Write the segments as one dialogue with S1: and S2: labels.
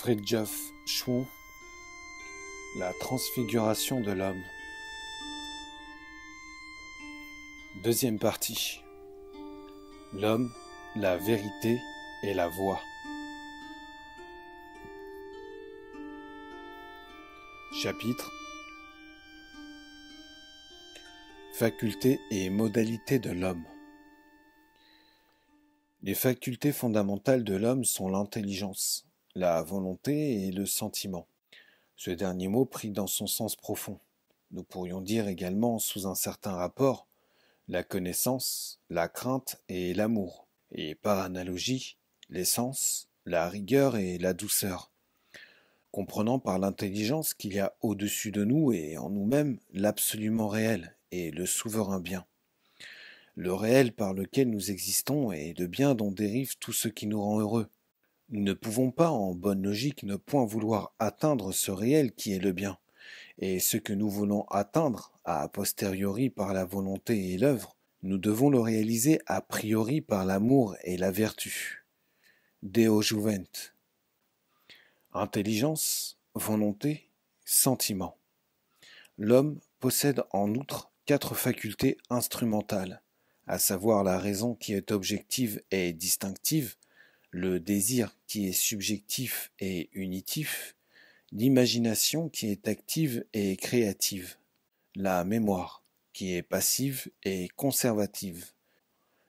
S1: Fridtjof Schwann La transfiguration de l'homme. Deuxième partie. L'homme, la vérité et la voix. Chapitre Facultés et modalités de l'homme. Les facultés fondamentales de l'homme sont l'intelligence, la volonté et le sentiment. Ce dernier mot pris dans son sens profond. Nous pourrions dire également, sous un certain rapport, la connaissance, la crainte et l'amour, et par analogie, l'essence, la rigueur et la douceur, comprenant par l'intelligence qu'il y a au-dessus de nous et en nous-mêmes l'absolument réel et le souverain bien. Le réel par lequel nous existons et de bien dont dérive tout ce qui nous rend heureux, nous ne pouvons pas, en bonne logique, ne point vouloir atteindre ce réel qui est le bien. Et ce que nous voulons atteindre, a posteriori par la volonté et l'œuvre, nous devons le réaliser a priori par l'amour et la vertu. Deo juvent. Intelligence, volonté, sentiment. L'homme possède en outre quatre facultés instrumentales, à savoir la raison qui est objective et distinctive, le désir qui est subjectif et unitif, l'imagination qui est active et créative, la mémoire qui est passive et conservative.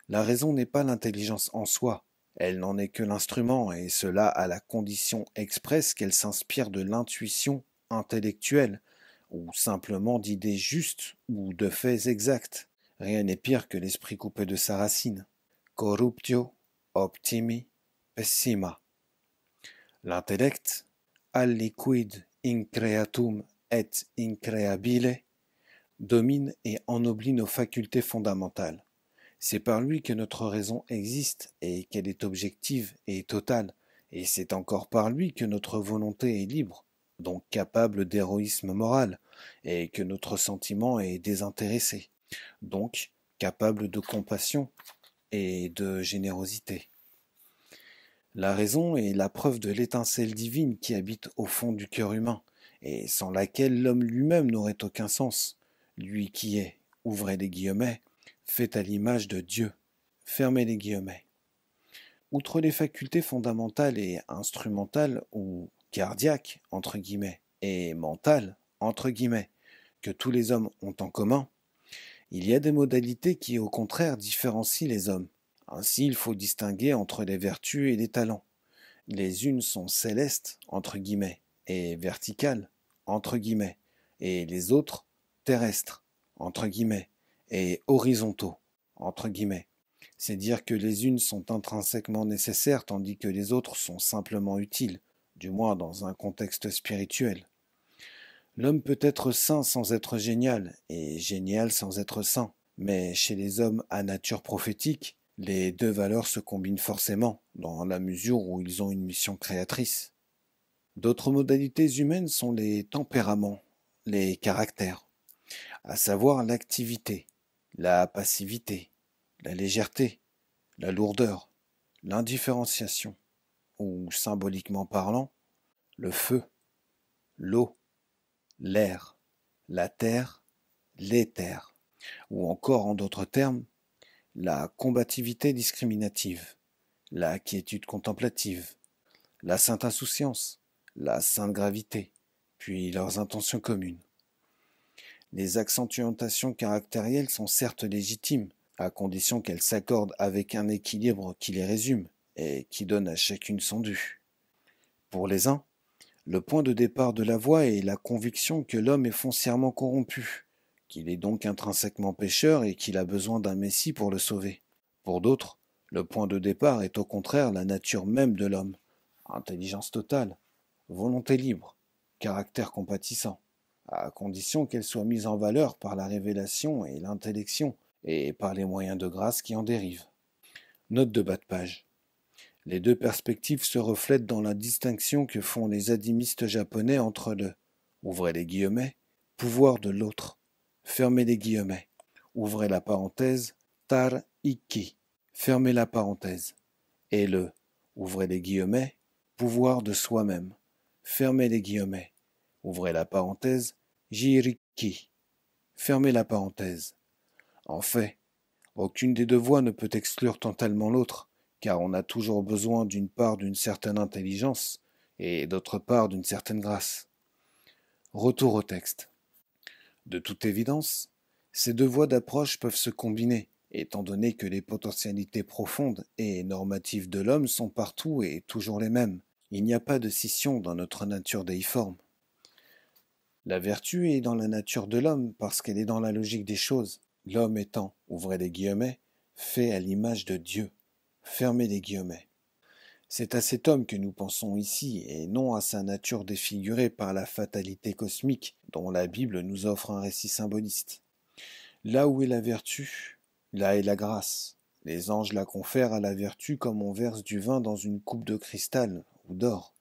S1: La raison n'est pas l'intelligence en soi, elle n'en est que l'instrument, et cela à la condition expresse qu'elle s'inspire de l'intuition intellectuelle, ou simplement d'idées justes ou de faits exacts. Rien n'est pire que l'esprit coupé de sa racine. Corruptio optimi L'intellect, aliquid increatum et increabile, domine et ennoblit nos facultés fondamentales. C'est par lui que notre raison existe et qu'elle est objective et totale, et c'est encore par lui que notre volonté est libre, donc capable d'héroïsme moral, et que notre sentiment est désintéressé, donc capable de compassion et de générosité. La raison est la preuve de l'étincelle divine qui habite au fond du cœur humain, et sans laquelle l'homme lui-même n'aurait aucun sens, lui qui est, ouvrez les guillemets, fait à l'image de Dieu, fermez les guillemets. Outre les facultés fondamentales et instrumentales ou cardiaques, entre guillemets, et mentales, entre guillemets, que tous les hommes ont en commun, il y a des modalités qui au contraire différencient les hommes, ainsi, il faut distinguer entre les vertus et les talents. Les unes sont célestes, entre guillemets, et verticales, entre guillemets, et les autres terrestres, entre guillemets, et horizontaux, entre guillemets. C'est dire que les unes sont intrinsèquement nécessaires tandis que les autres sont simplement utiles, du moins dans un contexte spirituel. L'homme peut être saint sans être génial, et génial sans être saint. Mais chez les hommes à nature prophétique, les deux valeurs se combinent forcément, dans la mesure où ils ont une mission créatrice. D'autres modalités humaines sont les tempéraments, les caractères, à savoir l'activité, la passivité, la légèreté, la lourdeur, l'indifférenciation, ou symboliquement parlant, le feu, l'eau, l'air, la terre, l'éther, ou encore en d'autres termes, la combativité discriminative, la quiétude contemplative, la sainte insouciance, la sainte gravité, puis leurs intentions communes. Les accentuations caractérielles sont certes légitimes, à condition qu'elles s'accordent avec un équilibre qui les résume et qui donne à chacune son dû. Pour les uns, le point de départ de la voie est la conviction que l'homme est foncièrement corrompu, qu'il est donc intrinsèquement pécheur et qu'il a besoin d'un Messie pour le sauver. Pour d'autres, le point de départ est au contraire la nature même de l'homme, intelligence totale, volonté libre, caractère compatissant, à condition qu'elle soit mise en valeur par la révélation et l'intellection, et par les moyens de grâce qui en dérivent. Note de bas de page. Les deux perspectives se reflètent dans la distinction que font les adimistes japonais entre le ouvrez les guillemets, pouvoir de l'autre fermez les guillemets, ouvrez la parenthèse, tar iki, fermez la parenthèse, et le, ouvrez les guillemets, pouvoir de soi-même, fermez les guillemets, ouvrez la parenthèse, jiriki, fermez la parenthèse. En fait, aucune des deux voies ne peut exclure totalement l'autre, car on a toujours besoin d'une part d'une certaine intelligence et d'autre part d'une certaine grâce. Retour au texte. De toute évidence, ces deux voies d'approche peuvent se combiner, étant donné que les potentialités profondes et normatives de l'homme sont partout et toujours les mêmes. Il n'y a pas de scission dans notre nature déiforme. La vertu est dans la nature de l'homme parce qu'elle est dans la logique des choses, l'homme étant, ouvrez les guillemets, fait à l'image de Dieu. Fermez les guillemets. C'est à cet homme que nous pensons ici, et non à sa nature défigurée par la fatalité cosmique dont la Bible nous offre un récit symboliste. Là où est la vertu, là est la grâce. Les anges la confèrent à la vertu comme on verse du vin dans une coupe de cristal ou d'or.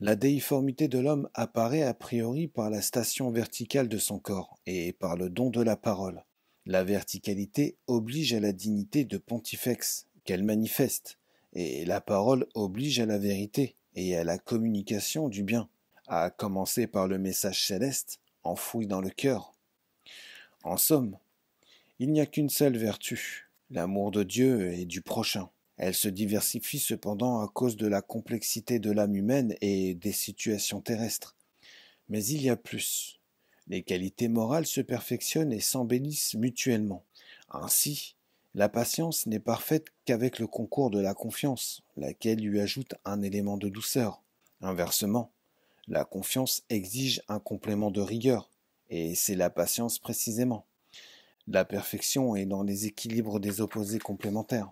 S1: La déiformité de l'homme apparaît a priori par la station verticale de son corps et par le don de la parole. La verticalité oblige à la dignité de pontifex qu'elle manifeste. Et la parole oblige à la vérité et à la communication du bien, à commencer par le message céleste enfoui dans le cœur. En somme, il n'y a qu'une seule vertu, l'amour de Dieu et du prochain. Elle se diversifie cependant à cause de la complexité de l'âme humaine et des situations terrestres. Mais il y a plus. Les qualités morales se perfectionnent et s'embellissent mutuellement. Ainsi, la patience n'est parfaite qu'avec le concours de la confiance, laquelle lui ajoute un élément de douceur. Inversement, la confiance exige un complément de rigueur, et c'est la patience précisément. La perfection est dans les équilibres des opposés complémentaires.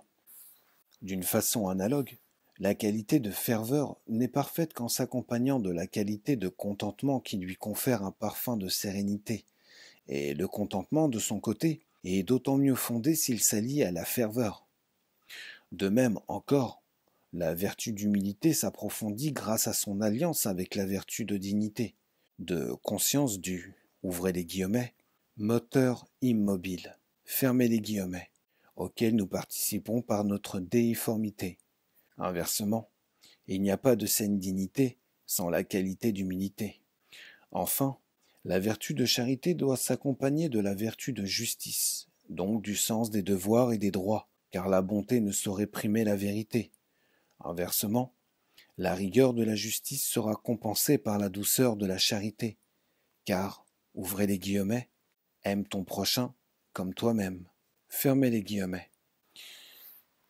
S1: D'une façon analogue, la qualité de ferveur n'est parfaite qu'en s'accompagnant de la qualité de contentement qui lui confère un parfum de sérénité, et le contentement, de son côté, et d'autant mieux fondé s'il s'allie à la ferveur. De même encore, la vertu d'humilité s'approfondit grâce à son alliance avec la vertu de dignité, de conscience du, ouvrez les guillemets, moteur immobile, fermez les guillemets, auquel nous participons par notre déiformité. Inversement, il n'y a pas de saine dignité sans la qualité d'humilité. Enfin, la vertu de charité doit s'accompagner de la vertu de justice, donc du sens des devoirs et des droits, car la bonté ne saurait primer la vérité. Inversement, la rigueur de la justice sera compensée par la douceur de la charité, car, ouvrez les guillemets, aime ton prochain comme toi-même. Fermez les guillemets.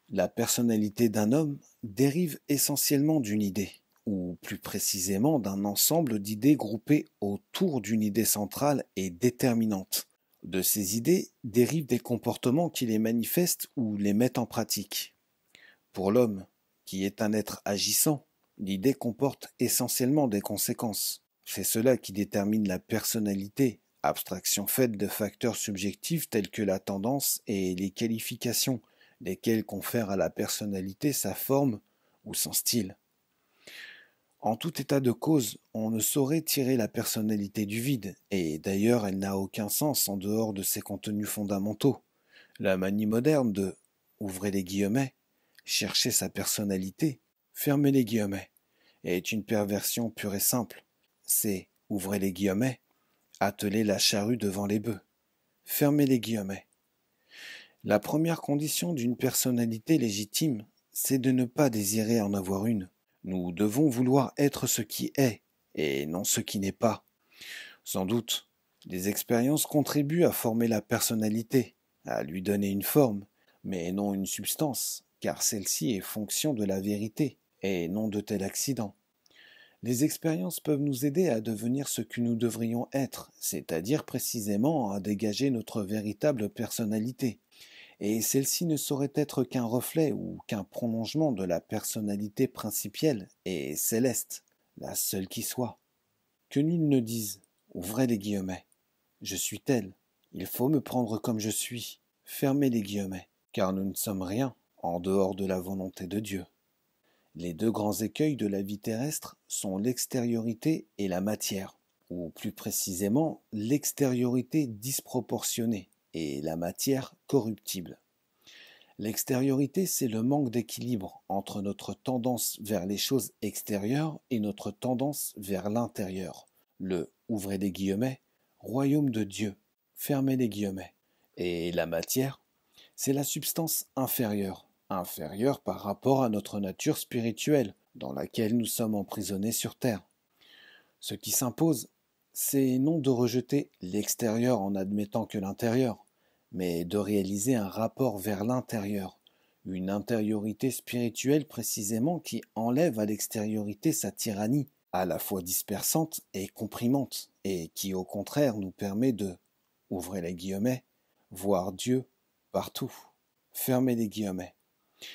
S1: La personnalité d'un homme dérive essentiellement d'une idée ou plus précisément d'un ensemble d'idées groupées autour d'une idée centrale et déterminante. De ces idées dérivent des comportements qui les manifestent ou les mettent en pratique. Pour l'homme, qui est un être agissant, l'idée comporte essentiellement des conséquences. C'est cela qui détermine la personnalité, abstraction faite de facteurs subjectifs tels que la tendance et les qualifications, lesquels confèrent à la personnalité sa forme ou son style. En tout état de cause, on ne saurait tirer la personnalité du vide, et d'ailleurs elle n'a aucun sens en dehors de ses contenus fondamentaux. La manie moderne de ouvrez les guillemets, chercher sa personnalité, fermez les guillemets, est une perversion pure et simple. C'est ouvrez les guillemets, atteler la charrue devant les bœufs, fermez les guillemets. La première condition d'une personnalité légitime, c'est de ne pas désirer en avoir une. Nous devons vouloir être ce qui est et non ce qui n'est pas. Sans doute, les expériences contribuent à former la personnalité, à lui donner une forme, mais non une substance, car celle-ci est fonction de la vérité, et non de tel accident. Les expériences peuvent nous aider à devenir ce que nous devrions être, c'est-à-dire précisément à dégager notre véritable personnalité et celle-ci ne saurait être qu'un reflet ou qu'un prolongement de la personnalité principielle et céleste, la seule qui soit. Que nul ne dise, ouvrez les guillemets, je suis tel, il faut me prendre comme je suis, fermez les guillemets, car nous ne sommes rien en dehors de la volonté de Dieu. Les deux grands écueils de la vie terrestre sont l'extériorité et la matière, ou plus précisément l'extériorité disproportionnée et la matière corruptible. L'extériorité, c'est le manque d'équilibre entre notre tendance vers les choses extérieures et notre tendance vers l'intérieur. Le, ouvrez les guillemets, royaume de Dieu, fermez les guillemets. Et la matière, c'est la substance inférieure, inférieure par rapport à notre nature spirituelle, dans laquelle nous sommes emprisonnés sur terre. Ce qui s'impose, c'est non de rejeter l'extérieur en admettant que l'intérieur, mais de réaliser un rapport vers l'intérieur, une intériorité spirituelle précisément qui enlève à l'extériorité sa tyrannie, à la fois dispersante et comprimante, et qui au contraire nous permet de, ouvrez les guillemets, voir Dieu partout, fermez les guillemets,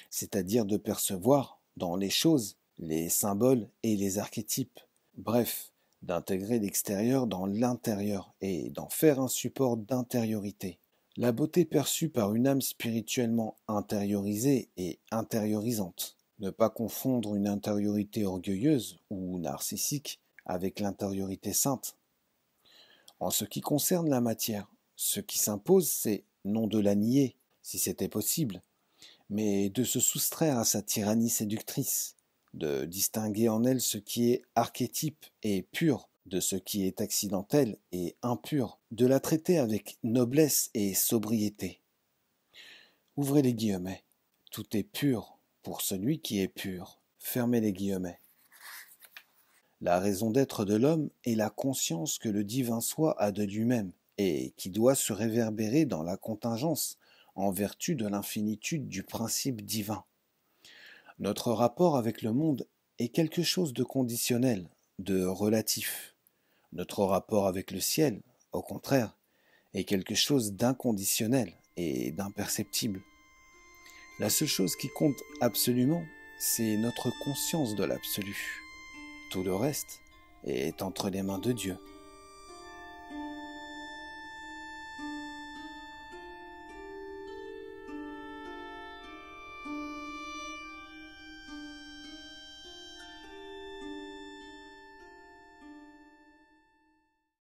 S1: c'est-à-dire de percevoir dans les choses les symboles et les archétypes, bref, d'intégrer l'extérieur dans l'intérieur et d'en faire un support d'intériorité. La beauté perçue par une âme spirituellement intériorisée et intériorisante. Ne pas confondre une intériorité orgueilleuse ou narcissique avec l'intériorité sainte. En ce qui concerne la matière, ce qui s'impose, c'est non de la nier, si c'était possible, mais de se soustraire à sa tyrannie séductrice, de distinguer en elle ce qui est archétype et pur, de ce qui est accidentel et impur, de la traiter avec noblesse et sobriété. Ouvrez les guillemets. Tout est pur pour celui qui est pur. Fermez les guillemets. La raison d'être de l'homme est la conscience que le divin soi a de lui-même et qui doit se réverbérer dans la contingence en vertu de l'infinitude du principe divin. Notre rapport avec le monde est quelque chose de conditionnel, de relatif. Notre rapport avec le ciel, au contraire, est quelque chose d'inconditionnel et d'imperceptible. La seule chose qui compte absolument, c'est notre conscience de l'absolu. Tout le reste est entre les mains de Dieu.